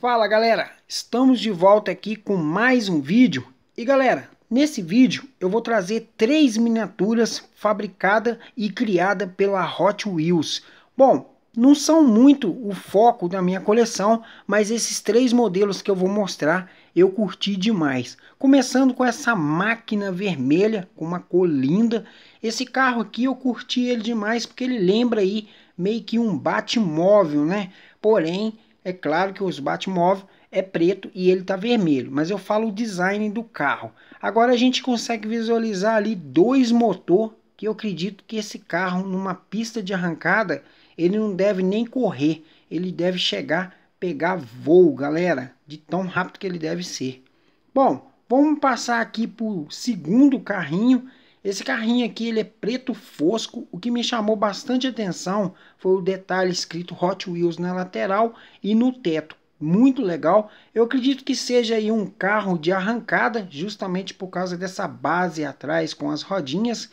Fala galera, estamos de volta aqui com mais um vídeo. E galera, nesse vídeo eu vou trazer três miniaturas fabricada e criada pela Hot Wheels. Bom, não são muito o foco da minha coleção, mas esses três modelos que eu vou mostrar eu curti demais. Começando com essa máquina vermelha, com uma cor linda. Esse carro aqui eu curti ele demais porque ele lembra aí meio que um Batmóvel, né? Porém, é claro que os Batmóvel é preto e ele tá vermelho, mas eu falo o design do carro. Agora a gente consegue visualizar ali dois motor que eu acredito que esse carro, numa pista de arrancada, ele não deve nem correr, ele deve chegar, pegar voo, galera, de tão rápido que ele deve ser. Bom, vamos passar aqui para o segundo carrinho. Esse carrinho aqui ele é preto fosco. O que me chamou bastante atenção foi o detalhe escrito Hot Wheels na lateral e no teto. Muito legal. Eu acredito que seja aí um carro de arrancada, justamente por causa dessa base atrás com as rodinhas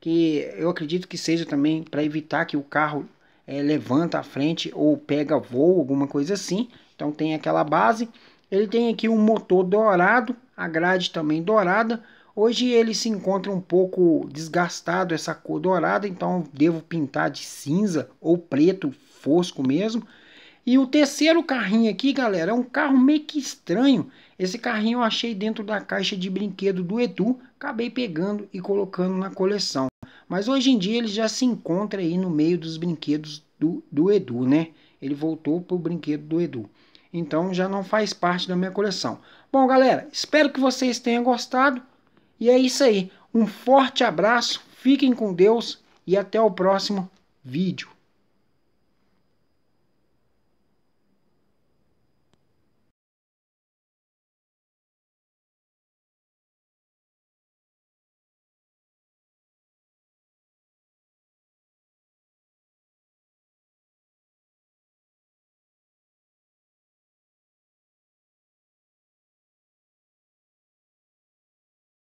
que eu acredito que seja também para evitar que o carro é, levanta a frente ou pega voo, alguma coisa assim. Então tem aquela base. Ele tem aqui um motor dourado, a grade também dourada. Hoje ele se encontra um pouco desgastado, essa cor dourada, então devo pintar de cinza ou preto fosco mesmo. E o terceiro carrinho aqui, galera, é um carro meio que estranho. Esse carrinho eu achei dentro da caixa de brinquedo do Edu, acabei pegando e colocando na coleção. Mas hoje em dia ele já se encontra aí no meio dos brinquedos do, do Edu, né? Ele voltou para o brinquedo do Edu. Então já não faz parte da minha coleção. Bom, galera, espero que vocês tenham gostado. E é isso aí. Um forte abraço, fiquem com Deus e até o próximo vídeo.